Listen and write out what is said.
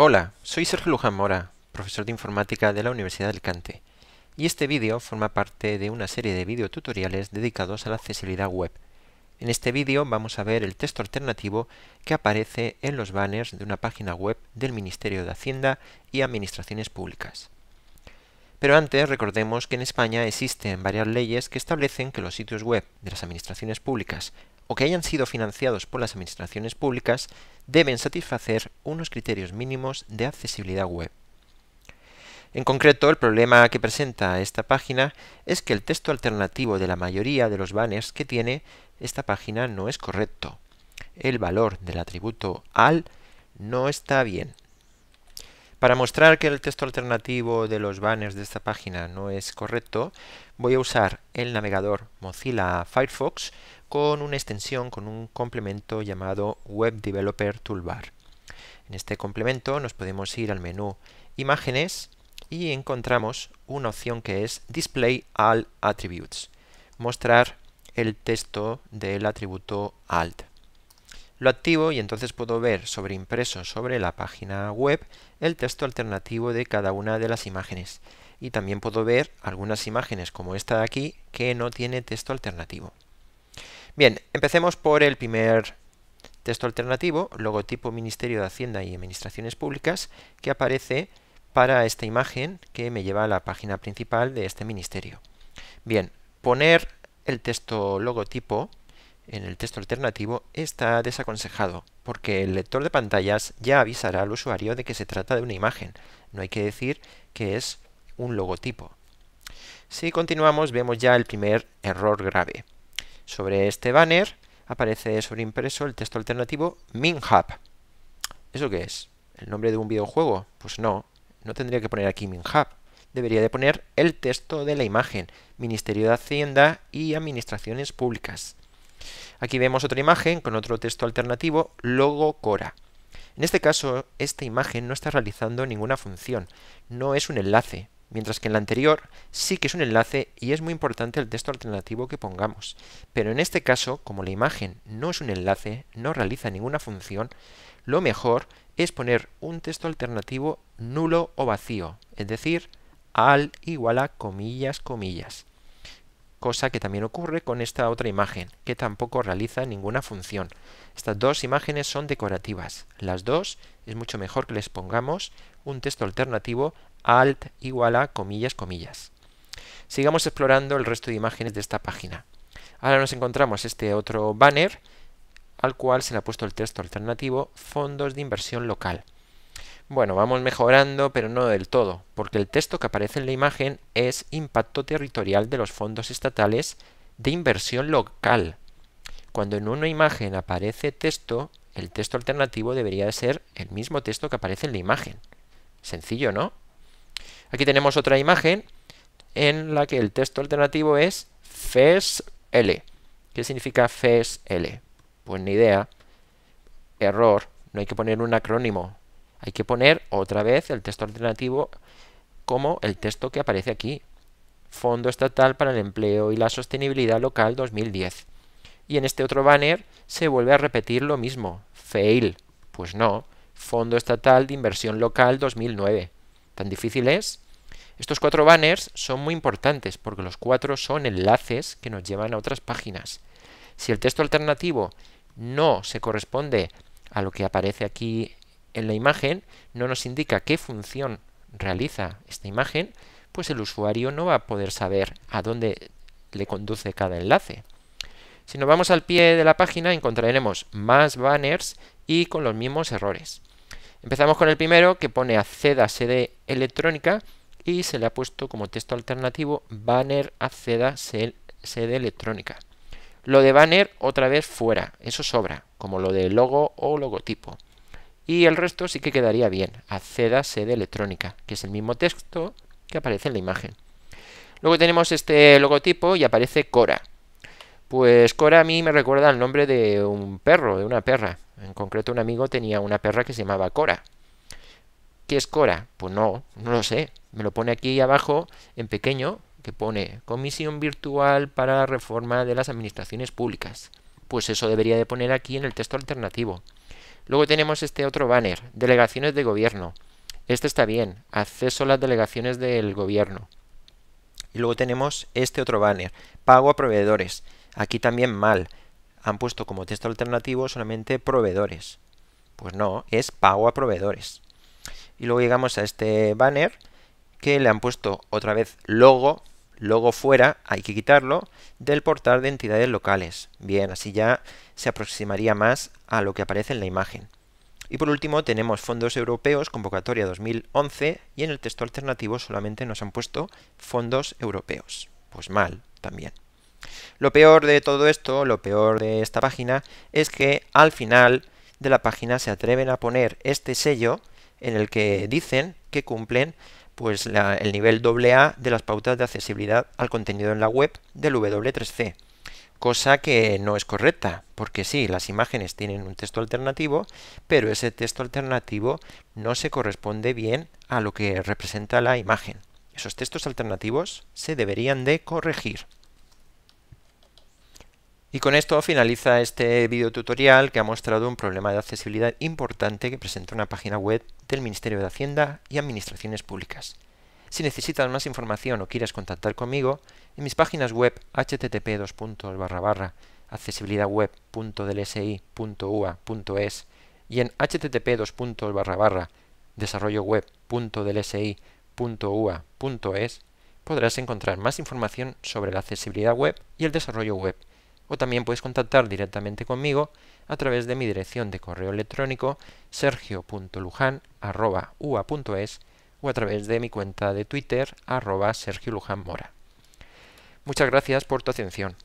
Hola, soy Sergio Luján Mora, profesor de informática de la Universidad de Alicante, y este vídeo forma parte de una serie de videotutoriales dedicados a la accesibilidad web. En este vídeo vamos a ver el texto alternativo que aparece en los banners de una página web del Ministerio de Hacienda y Administraciones Públicas. Pero antes recordemos que en España existen varias leyes que establecen que los sitios web de las administraciones públicas o que hayan sido financiados por las administraciones públicas deben satisfacer unos criterios mínimos de accesibilidad web. En concreto, el problema que presenta esta página es que el texto alternativo de la mayoría de los banners que tiene esta página no es correcto. El valor del atributo al no está bien, para mostrar que el texto alternativo de los banners de esta página no es correcto, voy a usar el navegador Mozilla Firefox con una extensión, con un complemento llamado Web Developer Toolbar. En este complemento nos podemos ir al menú Imágenes y encontramos una opción que es Display Alt Attributes, mostrar el texto del atributo alt. Lo activo y entonces puedo ver sobre impreso sobre la página web el texto alternativo de cada una de las imágenes. Y también puedo ver algunas imágenes como esta de aquí que no tiene texto alternativo. Bien, empecemos por el primer texto alternativo, logotipo Ministerio de Hacienda y Administraciones Públicas, que aparece para esta imagen que me lleva a la página principal de este ministerio. Bien, poner el texto logotipo en el texto alternativo está desaconsejado, porque el lector de pantallas ya avisará al usuario de que se trata de una imagen, no hay que decir que es un logotipo. Si continuamos vemos ya el primer error grave. Sobre este banner aparece sobreimpreso el texto alternativo MinHub. ¿Eso qué es? ¿El nombre de un videojuego? Pues no, no tendría que poner aquí MinHub. Debería de poner el texto de la imagen, Ministerio de Hacienda y Administraciones Públicas. Aquí vemos otra imagen con otro texto alternativo, logo Cora. En este caso, esta imagen no está realizando ninguna función, no es un enlace, mientras que en la anterior sí que es un enlace y es muy importante el texto alternativo que pongamos. Pero en este caso, como la imagen no es un enlace, no realiza ninguna función, lo mejor es poner un texto alternativo nulo o vacío, es decir, al igual a comillas, comillas cosa que también ocurre con esta otra imagen, que tampoco realiza ninguna función. Estas dos imágenes son decorativas. Las dos es mucho mejor que les pongamos un texto alternativo alt igual a comillas comillas. Sigamos explorando el resto de imágenes de esta página. Ahora nos encontramos este otro banner al cual se le ha puesto el texto alternativo fondos de inversión local. Bueno, vamos mejorando, pero no del todo, porque el texto que aparece en la imagen es impacto territorial de los fondos estatales de inversión local. Cuando en una imagen aparece texto, el texto alternativo debería ser el mismo texto que aparece en la imagen. Sencillo, ¿no? Aquí tenemos otra imagen en la que el texto alternativo es FESL. ¿Qué significa FESL? Pues ni idea. Error. No hay que poner un acrónimo. Hay que poner otra vez el texto alternativo como el texto que aparece aquí. Fondo Estatal para el Empleo y la Sostenibilidad Local 2010. Y en este otro banner se vuelve a repetir lo mismo. Fail. Pues no. Fondo Estatal de Inversión Local 2009. ¿Tan difícil es? Estos cuatro banners son muy importantes porque los cuatro son enlaces que nos llevan a otras páginas. Si el texto alternativo no se corresponde a lo que aparece aquí en la imagen no nos indica qué función realiza esta imagen, pues el usuario no va a poder saber a dónde le conduce cada enlace. Si nos vamos al pie de la página encontraremos más banners y con los mismos errores. Empezamos con el primero que pone acceda sede electrónica y se le ha puesto como texto alternativo banner acceda sede electrónica. Lo de banner otra vez fuera, eso sobra, como lo de logo o logotipo y el resto sí que quedaría bien. Acceda sede electrónica, que es el mismo texto que aparece en la imagen. Luego tenemos este logotipo y aparece Cora. Pues Cora a mí me recuerda el nombre de un perro, de una perra. En concreto un amigo tenía una perra que se llamaba Cora. ¿Qué es Cora? Pues no, no lo sé. Me lo pone aquí abajo en pequeño, que pone Comisión Virtual para la Reforma de las Administraciones Públicas. Pues eso debería de poner aquí en el texto alternativo. Luego tenemos este otro banner, delegaciones de gobierno. Este está bien, acceso a las delegaciones del gobierno. Y luego tenemos este otro banner, pago a proveedores. Aquí también mal, han puesto como texto alternativo solamente proveedores. Pues no, es pago a proveedores. Y luego llegamos a este banner que le han puesto otra vez logo luego fuera hay que quitarlo del portal de entidades locales. Bien, así ya se aproximaría más a lo que aparece en la imagen. Y por último tenemos fondos europeos, convocatoria 2011 y en el texto alternativo solamente nos han puesto fondos europeos. Pues mal también. Lo peor de todo esto, lo peor de esta página, es que al final de la página se atreven a poner este sello en el que dicen que cumplen pues el nivel AA de las pautas de accesibilidad al contenido en la web del W3C, cosa que no es correcta, porque sí, las imágenes tienen un texto alternativo, pero ese texto alternativo no se corresponde bien a lo que representa la imagen. Esos textos alternativos se deberían de corregir. Y con esto finaliza este video tutorial que ha mostrado un problema de accesibilidad importante que presenta una página web del Ministerio de Hacienda y Administraciones Públicas. Si necesitas más información o quieres contactar conmigo, en mis páginas web http accesibilidadweb.dlsi.ua.es e y en http desarrolloweb.dlsi.ua.es e podrás encontrar más información sobre la accesibilidad web y el desarrollo web o también puedes contactar directamente conmigo a través de mi dirección de correo electrónico sergio.lujan.ua.es o a través de mi cuenta de Twitter arroba sergiolujanmora. Muchas gracias por tu atención.